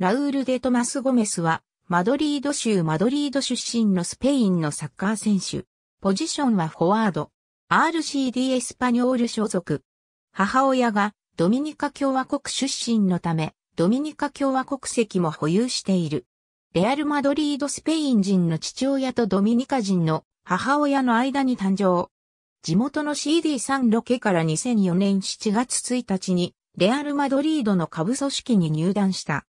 ラウール・デ・トマス・ゴメスは、マドリード州マドリード出身のスペインのサッカー選手。ポジションはフォワード。RCD エスパニョール所属。母親がドミニカ共和国出身のため、ドミニカ共和国籍も保有している。レアル・マドリード・スペイン人の父親とドミニカ人の母親の間に誕生。地元の CD サンロケから2004年7月1日に、レアル・マドリードの下部組織に入団した。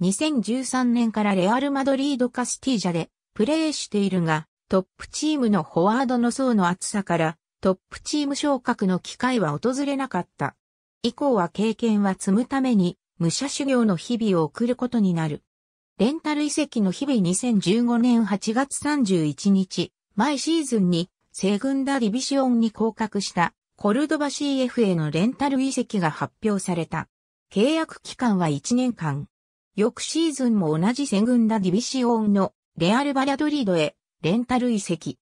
2013年からレアル・マドリード・カスティージャでプレーしているが、トップチームのフォワードの層の厚さからトップチーム昇格の機会は訪れなかった。以降は経験は積むために武者修行の日々を送ることになる。レンタル遺跡の日々2015年8月31日、毎シーズンにセグンダィビシオンに降格したコルドバ c f へのレンタル遺跡が発表された。契約期間は1年間。翌シーズンも同じセグンダディビシオンのレアル・バリャドリードへレンタル移籍。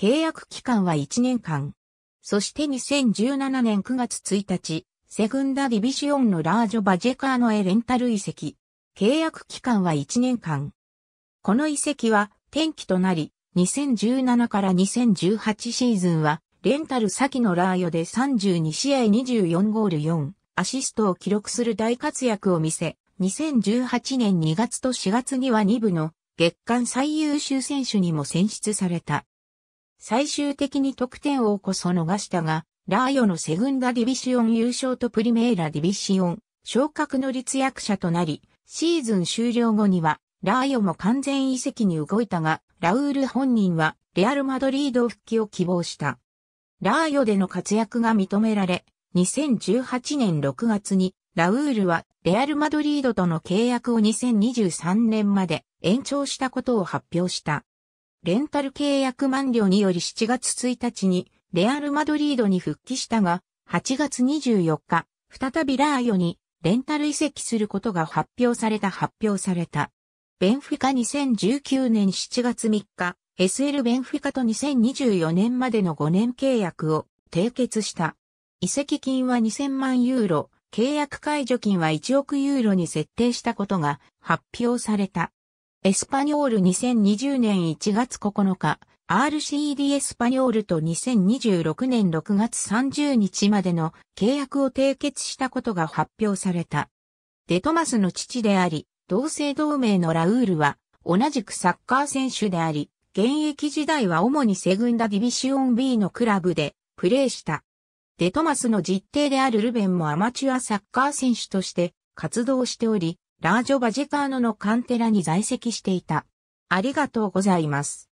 契約期間は1年間。そして2017年9月1日、セグンダディビシオンのラージョ・バジェカーノへレンタル移籍。契約期間は1年間。この移籍は転機となり、2017から2018シーズンは、レンタル先のラーヨで32試合24ゴール4、アシストを記録する大活躍を見せ、2018年2月と4月には2部の月間最優秀選手にも選出された。最終的に得点をこそ逃したが、ラーヨのセグンダディビシオン優勝とプリメーラディビシオン昇格の立役者となり、シーズン終了後には、ラーヨも完全移籍に動いたが、ラウール本人はレアル・マドリード復帰を希望した。ラーヨでの活躍が認められ、2018年6月にラウールはレアル・マドリードとの契約を2023年まで延長したことを発表した。レンタル契約満了により7月1日にレアル・マドリードに復帰したが、8月24日、再びラーヨにレンタル移籍することが発表された発表された。ベンフィカ2019年7月3日、SL ベンフィカと2024年までの5年契約を締結した。移籍金は2000万ユーロ、契約解除金は1億ユーロに設定したことが発表された。エスパニョール2020年1月9日、RCD エスパニョールと2026年6月30日までの契約を締結したことが発表された。デトマスの父であり、同姓同名のラウールは、同じくサッカー選手であり、現役時代は主にセグンダディビシオン B のクラブでプレーした。デトマスの実弟であるルベンもアマチュアサッカー選手として活動しており、ラージョ・バジェーノのカンテラに在籍していた。ありがとうございます。